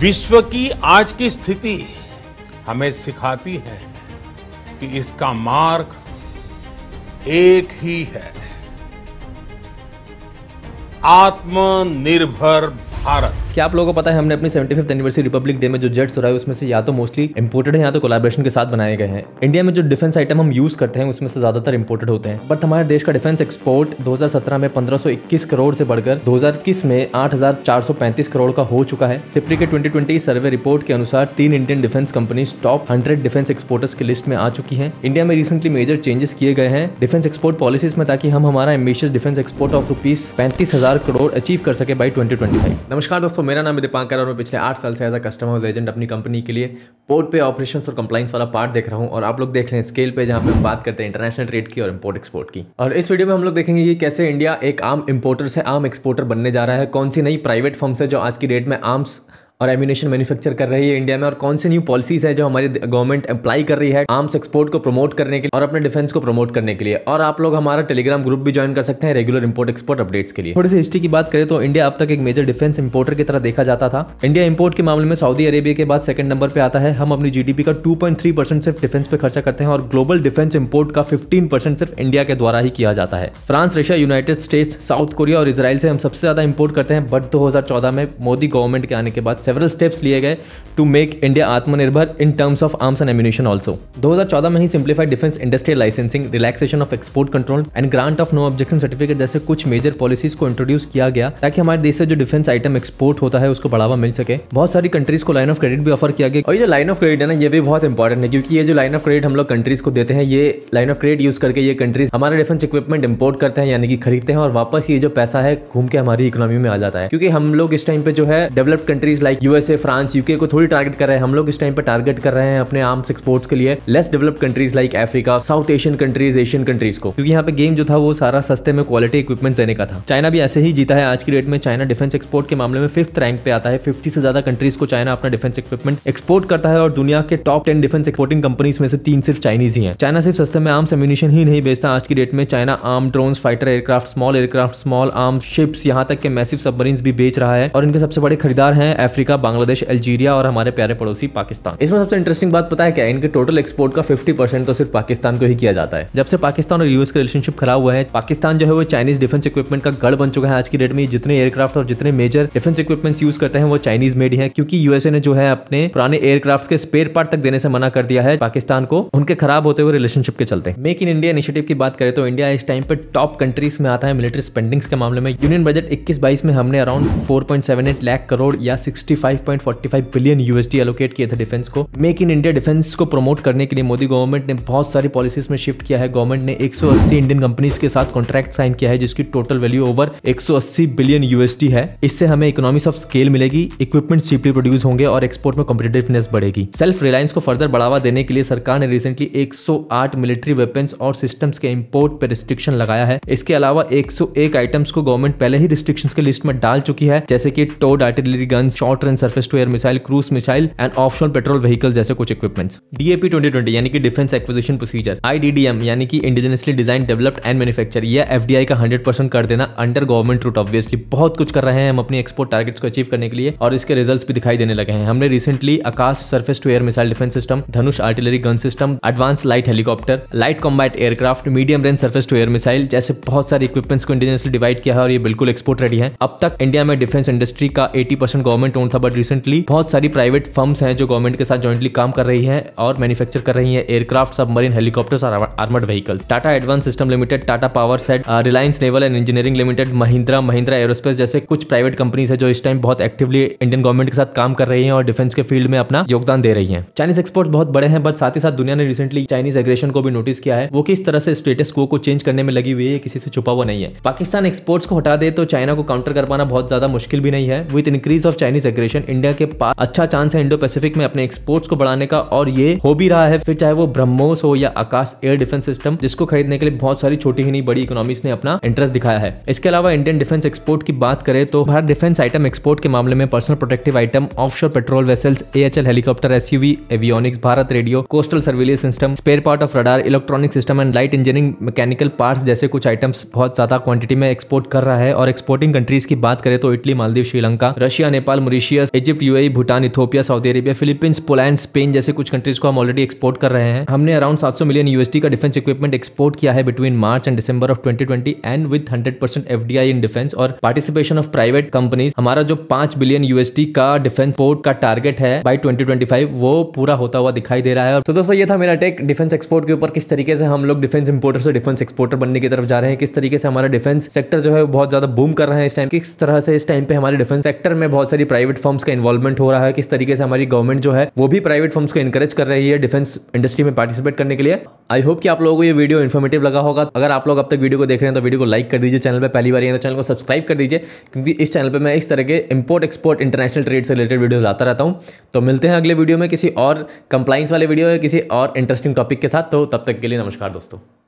विश्व की आज की स्थिति हमें सिखाती है कि इसका मार्ग एक ही है आत्मनिर्भर भारत क्या आप लोगों को पता है हमने अपनी seventy fifth anniversary republic day में जो जेट्स है उसमें से या तो मोस्टली इंपोर्टेड है या तो कोलाब्रेशन के साथ बनाए गए हैं इंडिया में जो डिफेंस आइटम हम यूज करते हैं उसमें से ज्यादातर इंपोर्टेड होते हैं बट हमारे देश का डिफेंस एक्सपोर्ट 2017 में 1521 करोड़ से बढ़कर 2021 में 8,435 करोड़ का हो चुका है सिप्री के 2020 सर्वे रिपोर्ट के अनुसार तीन Indian defence companies top hundred defence exporters की लिस्ट में आ चुकी है इंडिया में रिसेंटली मेजर चेंजेस किए गए हैं डिफेंस एक्सपोर्ट पॉलिसीज में ताकि हम हमारा ambitious defence export of rupees पैंतीस करोड़ अचीव कर सके बाई ट्वेंटी नमस्कार दोस्तों दोस्तों मेरा नाम है दीपांकर और मैं पिछले आठ साल से एज अ कस्टमर एजेंट अपनी कंपनी के लिए पोर्ट पे ऑपरेशंस और कंप्लाइंस वाला पार्ट देख रहा हूँ और आप लोग देख रहे हैं स्केल पे जहाँ पे हम बात करते हैं इंटरनेशनल ट्रेड की और इम्पोर्ट एक्सपोर्ट की और इस वीडियो में हम लोग देखेंगे कि कैसे इंडिया एक आम इम्पोर्टर से आम एक्सपोर्टर बनने जा रहा है कौन सी नई प्राइवेट फर्म्स है जो आज की डेट में आर्म्स और एम्यूनेशन मैन्युफैक्चर कर रही है इंडिया में और कौन से न्यू पॉलिसीज है जो हमारी गवर्नमेंट अप्लाई कर रही है आर्म्स एक्सपोर्ट को प्रमोट करने के लिए और अपने डिफेंस को प्रमोट करने के लिए और आप लोग हमारा टेलीग्राम ग्रुप भी ज्वाइन कर सकते हैं रेगुलर इंपोर्ट एक्सपोर्ट अपडेट्स के लिए थोड़ी सी हिस्ट्री की बात करें तो इंडिया अब तक एक मेजर डिफेंस इंपोर्टर की तरह देखा जाता था इंडिया इंपोर्ट के मामले में सऊदी अरेबिया के बाद सेकंड नंबर पर आता है हम अपनी जीडीपी का टू परसेंट सिर्फ डिफेंस पे खर्चा करते हैं और ग्लोबल डिफेंस इंपोर्ट का फिफ्टीन परसेंट सिर्फ इंडिया के द्वारा ही किया जाता है France Russia United States South Korea और इसराइल से हम सबसे ज्यादा इंपोर्ट करते हैं बट दो में मोदी गवर्नमेंट के आने के बाद सेवरल स्टेप्स लिए गए to make India atmanirbhar of arms and arms also दो हज़ार चौदह में ही simplified defence industry licensing relaxation of export control and grant of no objection certificate जैसे कुछ मेजर पॉलिसीज को इंट्रोड्यूस किया गया ताकि हमारे देश से जो डिफेंस आइटम एक्सपोर्ट होता है उसको बढ़ावा मिल सके बहुत सारी कंट्रीज को लाइन ऑफ क्रेडिट भी ऑफर किया गया और ये जो लाइन ऑफ क्रेडिट है ना ये भी बहुत इंपॉर्टेंट है क्योंकि ये जो लाइन ऑफ क्रेडिट हम लोग कंट्रीज को देते हैं ये लाइन ऑफ क्रेडिट यूज करके ये कंट्रीज हमारा डिफेंस इक्विपमेंट इंपोर्ट करते हैं यानी कि खरीदते हैं और वापस ये जो पैसा है घूम के हमारी इकोनॉमी में आ जाता है क्योंकि हम लोग इस टाइम पे जो है developed countries like USA France UK को थोड़ी टारगेट कर रहे हैं हम लोग इस टाइम पर टारगेट कर रहे हैं अपने आर्म्स एक्सपोर्ट्स के लिए less develop countries like Africa South Asian countries Asian countries को क्योंकि यहाँ पे गेम जो था वो सारा सस्ते में क्वालिटी इक्विपमेंट देने का था चाइना भी ऐसे ही जीता है आज की डेट में चाइना डिफेंस एक्सपोर्ट के मामले में फिफ्थ रैंक पे आता है फिफ्टी से ज्यादा कंट्रीज को चाइना अपना डिफेंस इक्विपमेंट एक्सपोर्ट करता है और दुनिया के top ten defence exporting companies में से तीन सिर्फ चाइनीज ही है चाइना सिर्फ सस्ते में आर्म्स एम्यूनिशन ही नहीं बेचता आज की डेट में China arm drone fighter aircraft small aircraft small arm ships यहाँ तक के मैसिव सबमरीन भी बेच रहा है और इनके सबसे बड़े खरीदार है अफ्रीका अफ्रीका बांग्लादेश अल्जीरिया और हमारे प्यारे पड़ोसी पाकिस्तान इसमें सबसे इंटरेस्टिंग बात पता है क्या इनके टोटल एक्सपोर्ट का फिफ्टी परसेंट तो सिर्फ पाकिस्तान को ही किया जाता है जब से पाकिस्तान और यूएस का रिलेशनशिप खराब हुआ है पाकिस्तान जो है वो चाइनीज डिफेंस इक्विपमेंट का गढ़ बन चुका है आज की डेट में जितने एयरक्राफ्ट और जितने मेजर डिफेंस इक्विपमेंट यूज करते हैं वो चाइनीज मेड है क्योंकि यूएसए ने जो है अपने पुराने एयरक्राफ्ट के स्पेयर पार्ट तक देने से मना कर दिया है पाकिस्तान को उनके खराब होते हुए रिलेशनशिप के चलते मेक इन इंडिया इनिशिएटिव की बात करें तो इंडिया इस टाइम पर टॉप कंट्रीज में आता है मिलिट्री स्पेंडिंग्स के मामले में यूनियन बजट इक्कीस बाईस में हमने अराउंड फोर लाख करोड़ या सिक्सटी 55.45 बिलियन यूएसडी एलोकेट किए थे डिफेंस को मेक इन इंडिया डिफेंस को प्रमोट करने के लिए मोदी गवर्नमेंट ने बहुत सारी पॉलिसीज में शिफ्ट किया है गवर्नमेंट ने 180 इंडियन कंपनीज के साथ कॉन्ट्रैक्ट साइन किया है जिसकी total value over 180 billion USD है इससे हमें इकोनॉमी ऑफ स्केल मिलेगी इक्विपमेंट चीपली प्रोड्यूस होंगे और एक्सपोर्ट में कॉम्पिटेटिवनेस बढ़ेगी सेल्फ रिलायंस को फर्दर बढ़ावा देने के लिए सरकार ने रिसेंटली एक मिलिट्री वेपन्स और सिस्टम्स के इम्पोर्ट पर रिस्ट्रिक्शन लगाया है इसके अलावा 101 आइटम्स को गवर्नमेंट पहले ही रिस्ट्रिक्शंस के लिस्ट में डाल चुकी है जैसे कि towed artillery gun short water and surface to air missile cruise missile and optional patrol vehicle जैसे कुछ इक्विपमेंट्स डीएपी ट्वेंटी यानी कि डिफेंस एक्विजिशन प्रोसीजर आईडीडीएम यानी कि indigenously design developed and manufacture या एफडीआई का हंड्रेड परसेंट कर देना अंडर गवर्नमेंट रूट ऑब्वियसली बहुत कुछ कर रहे हैं हम अपने एक्सपोर्ट टारगेट्स को अचीव करने के लिए और इसके रिजल्ट भी दिखाई देने लगे हैं हमने recently Akash surface to air missile defence system Dhanush artillery gun system advance light helicopter light combat aircraft medium range surface to air missile जैसे बहुत सारे इक्विपमेंट्स को इंडिजिनियसली डिवाइड किया है और ये बिल्कुल एक्सपोर्ट रेडी है अब तक इंडिया में डिफेंस इंडस्ट्री का एटी गवर्नमेंट ओन था बट रिसेंटली बहुत सारी प्राइवेट फर्म्स हैं जो गवर्नमेंट के साथ जॉइंटली काम कर रही हैं और मैन्युफैक्चर कर रही हैं एयरक्राफ्ट सबमरीन हेलीकॉप्टर्स और armoured vehicles Tata advance system limited Tata power set Reliance naval and engineering limited Mahindra Mahindra aerospace जैसे कुछ प्राइवेट कंपनीज है जो इस टाइम बहुत एक्टिवली इंडियन गवर्नमेंट के साथ काम कर रही है और डिफेंस के फील्ड में अपना योगदान दे रही है चाइनीज एक्सपोर्ट बहुत बड़े हैं बट साथ ही साथ दुनिया ने रिसेंटली चाइनीज एग्रेशन को भी नोटिस किया है वो किस तरह से स्टेटस को चेंज करने में लगी हुई है किसी से छुपा हुआ नहीं है पाकिस्तान एक्सपोर्ट्स को हटा दे तो चाइना को काउंटर कर पाना बहुत ज्यादा मुश्किल भी नहीं है with increase of Chinese integration India के पास अच्छा चांस है इंडो पैसिफिक में अपने एक्सपोर्ट्स को बढ़ाने का और ये हो भी रहा है फिर चाहे वो ब्रह्मोस हो या आकाश एयर डिफेंस सिस्टम जिसको खरीदने के लिए बहुत सारी छोटी ही नहीं बड़ी इकोनॉमीज ने अपना इंटरेस्ट दिखाया है इसके अलावा इंडियन डिफेंस एक्सपोर्ट की बात करें तो भारत डिफेंस आइटम एक्सपोर्ट के मामले में personal protective item of patrol vessels AHL helicopter SUV avionics Bharat radio coastal surveillance system spare part of radar electronic system and light engineering mechanical parts जैसे कुछ items बहुत ज्यादा क्वांटिटी में एक्सपोर्ट कर रहा है और एक्सपोर्टिंग कंट्रीज की बात करें तो इटली मालदीव श्रीलंका रशिया नेपाल मुरीशिया Mauritius Egypt UAE Bhutan Ethiopia Saudi Arabia Philippines Poland Spain जैसे कुछ कंट्रीज को हम ऑलरेडी एक्सपोर्ट कर रहे हैं हमने अराउंड सात मिलियन यूएसडी का डिफेंस इक्विपमेंट एक्सपोर्ट किया है between March and December of twenty and with hundred FDI in defence और पार्टिसिपेशन ऑफ प्राइवेट कंपनीज हमारा जो पांच बिलियन यूएसडी का डिफेंस पोर्ट का टारगेट है बाई ट्वेंटी वो पूरा होता हुआ दिखाई दे रहा है तो दोस्तों ये था मेरा टेक डिफेंस एक्सपोर्ट के ऊपर किस तरीके से हम लोग डिफेंस इंपोर्टर से डिफेंस एक्सपोर्टर बनने की तरफ जा रहे हैं किस तरीके से हमारा डिफेंस सेक्टर जो है बहुत ज्यादा बूम कर रहे हैं इस टाइम किस तरह से इस टाइम पे हमारे डिफेंस सेक्टर में बहुत सारी प्राइवेट फॉर्म्स का इन्वॉल्वमेंट हो रहा है किस तरीके से हमारी गवर्नमेंट जो है वो भी प्राइवेट फॉर्म्स को इनकेज कर रही है डिफेंस इंडस्ट्री में पार्टिसिपेट करने के लिए आई होप कि आप लोगों को ये वीडियो इन्फॉर्मेटिव लगा होगा अगर आप लोग अब तक वीडियो को देख रहे हैं तो वीडियो को लाइक कर दीजिए चैनल पर पहली बार तो चैनल को सब्सक्राइब कर दीजिए क्योंकि इस चैनल पर मैं इस तरह के इंपोर्ट एक्सपोर्ट इंटरनेशनल ट्रेड से रिलेटेड वीडियो लाता रहता हूँ तो मिलते हैं अगले वीडियो में किसी और कंप्लाइंस वाले वीडियो या किसी और इंटरेस्टिंग टॉपिक के साथ तो तब तक के लिए नमस्कार दोस्तों